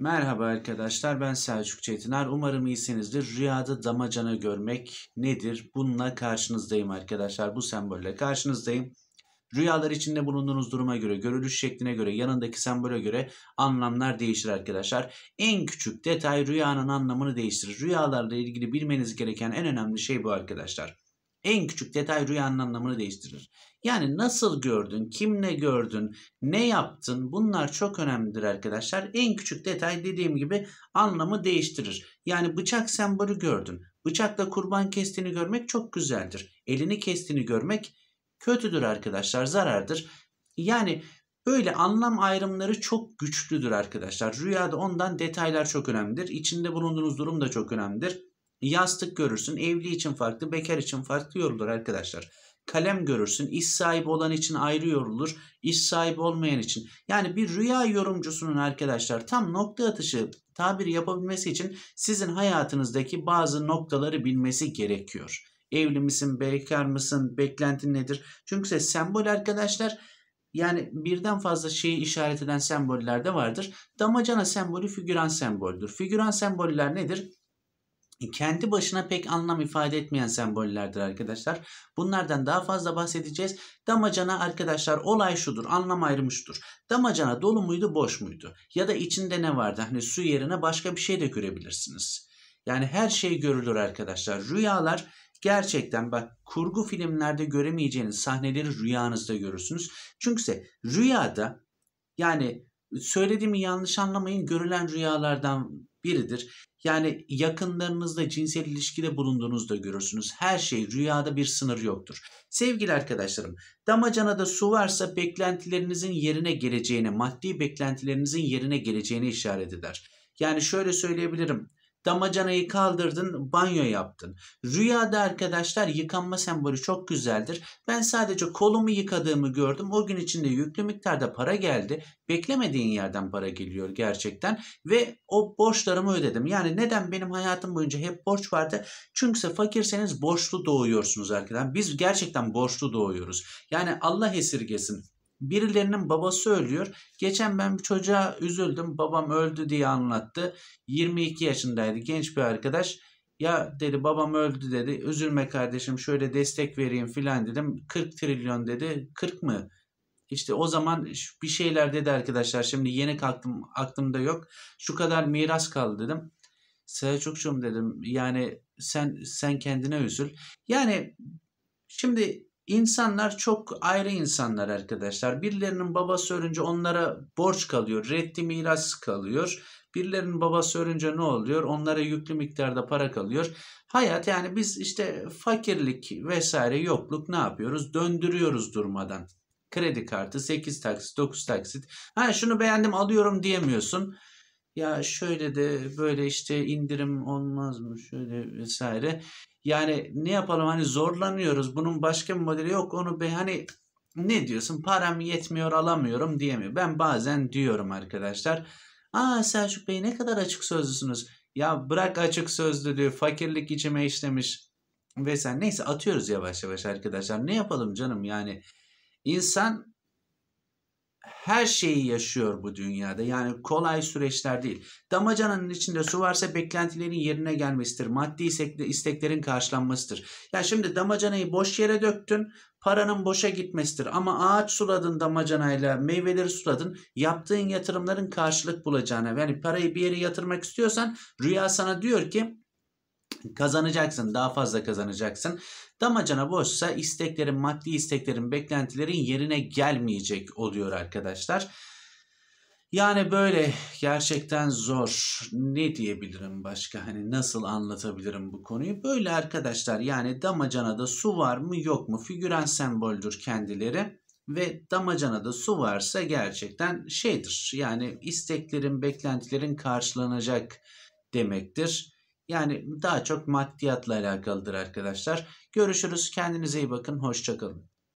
Merhaba arkadaşlar ben Selçuk Çetiner. Umarım iyisinizdir. Rüyada damacana görmek nedir? Bununla karşınızdayım arkadaşlar. Bu sembolle karşınızdayım. Rüyalar içinde bulunduğunuz duruma göre, görülüş şekline göre, yanındaki sembole göre anlamlar değişir arkadaşlar. En küçük detay rüyanın anlamını değiştirir. Rüyalarla ilgili bilmeniz gereken en önemli şey bu arkadaşlar. En küçük detay rüyanın anlamını değiştirir. Yani nasıl gördün, kimle gördün, ne yaptın bunlar çok önemlidir arkadaşlar. En küçük detay dediğim gibi anlamı değiştirir. Yani bıçak sembolü gördün. Bıçakla kurban kestiğini görmek çok güzeldir. Elini kestiğini görmek kötüdür arkadaşlar, zarardır. Yani Böyle anlam ayrımları çok güçlüdür arkadaşlar. Rüyada ondan detaylar çok önemlidir. İçinde bulunduğunuz durum da çok önemlidir yastık görürsün. Evli için farklı, bekar için farklı yorulur arkadaşlar. Kalem görürsün. İş sahibi olan için ayrı yorulur. İş sahibi olmayan için. Yani bir rüya yorumcusunun arkadaşlar tam nokta atışı tabiri yapabilmesi için sizin hayatınızdaki bazı noktaları bilmesi gerekiyor. Evli misin, bekar mısın, beklentin nedir? Çünkü sembol arkadaşlar yani birden fazla şeyi işaret eden semboller de vardır. Damacana sembolü figüran semboldür. Figüran semboller nedir? kendi başına pek anlam ifade etmeyen sembollerdir arkadaşlar. Bunlardan daha fazla bahsedeceğiz. Damacana arkadaşlar olay şudur, anlam ayrımıştır. Damacana dolu muydu, boş muydu? Ya da içinde ne vardı? Hani su yerine başka bir şey de görebilirsiniz. Yani her şey görülür arkadaşlar. Rüyalar gerçekten bak kurgu filmlerde göremeyeceğiniz sahneleri rüyanızda görürsünüz. Çünkü se rüyada yani söylediğimi yanlış anlamayın görülen rüyalardan biridir. Yani yakınlarınızla cinsel ilişkide bulunduğunuzda görürsünüz. Her şey rüyada bir sınır yoktur. Sevgili arkadaşlarım, damacanada su varsa beklentilerinizin yerine geleceğine, maddi beklentilerinizin yerine geleceğine işaret eder. Yani şöyle söyleyebilirim. Damacanayı kaldırdın, banyo yaptın. Rüyada arkadaşlar yıkanma sembolü çok güzeldir. Ben sadece kolumu yıkadığımı gördüm. O gün içinde yüklü miktarda para geldi. Beklemediğin yerden para geliyor gerçekten ve o borçlarımı ödedim. Yani neden benim hayatım boyunca hep borç vardı? Çünkü fakirseniz borçlu doğuyorsunuz arkadaşlar. Biz gerçekten borçlu doğuyoruz. Yani Allah esirgesin. Birilerinin babası ölüyor. Geçen ben bir çocuğa üzüldüm. Babam öldü diye anlattı. 22 yaşındaydı genç bir arkadaş. Ya dedi babam öldü dedi. Üzülme kardeşim şöyle destek vereyim filan dedim. 40 trilyon dedi. 40 mı? İşte o zaman bir şeyler dedi arkadaşlar. Şimdi yeni kalktım aklımda yok. Şu kadar miras kaldı dedim. Selçukçum dedim. Yani sen sen kendine üzül. Yani şimdi İnsanlar çok ayrı insanlar arkadaşlar. Birilerinin babası ölünce onlara borç kalıyor, reddi miras kalıyor. Birilerinin babası ölünce ne oluyor? Onlara yüklü miktarda para kalıyor. Hayat yani biz işte fakirlik vesaire yokluk ne yapıyoruz? Döndürüyoruz durmadan. Kredi kartı 8 taksit 9 taksit. Ha şunu beğendim alıyorum diyemiyorsun ya şöyle de böyle işte indirim olmaz mı şöyle vesaire. Yani ne yapalım hani zorlanıyoruz. Bunun başka bir modeli yok. Onu be hani ne diyorsun param yetmiyor alamıyorum diyemiyor. Ben bazen diyorum arkadaşlar. Aa Selçuk Bey ne kadar açık sözlüsünüz. Ya bırak açık sözlü diyor. Fakirlik içime işlemiş. Vesaire. Neyse atıyoruz yavaş yavaş arkadaşlar. Ne yapalım canım yani. insan her şeyi yaşıyor bu dünyada. Yani kolay süreçler değil. Damacananın içinde su varsa beklentilerin yerine gelmesidir. Maddi isteklerin karşılanmasıdır. Ya yani şimdi damacanayı boş yere döktün, paranın boşa gitmesidir. Ama ağaç suladın damacanayla, meyveleri suladın, yaptığın yatırımların karşılık bulacağına. Yani parayı bir yere yatırmak istiyorsan rüya sana diyor ki kazanacaksın. Daha fazla kazanacaksın. Damacana boşsa isteklerin, maddi isteklerin, beklentilerin yerine gelmeyecek oluyor arkadaşlar. Yani böyle gerçekten zor. Ne diyebilirim başka? Hani nasıl anlatabilirim bu konuyu? Böyle arkadaşlar yani damacana da su var mı yok mu? Figüren semboldür kendileri ve damacana da su varsa gerçekten şeydir. Yani isteklerin, beklentilerin karşılanacak demektir. Yani daha çok maddiyatla alakalıdır arkadaşlar. Görüşürüz. Kendinize iyi bakın. Hoşçakalın.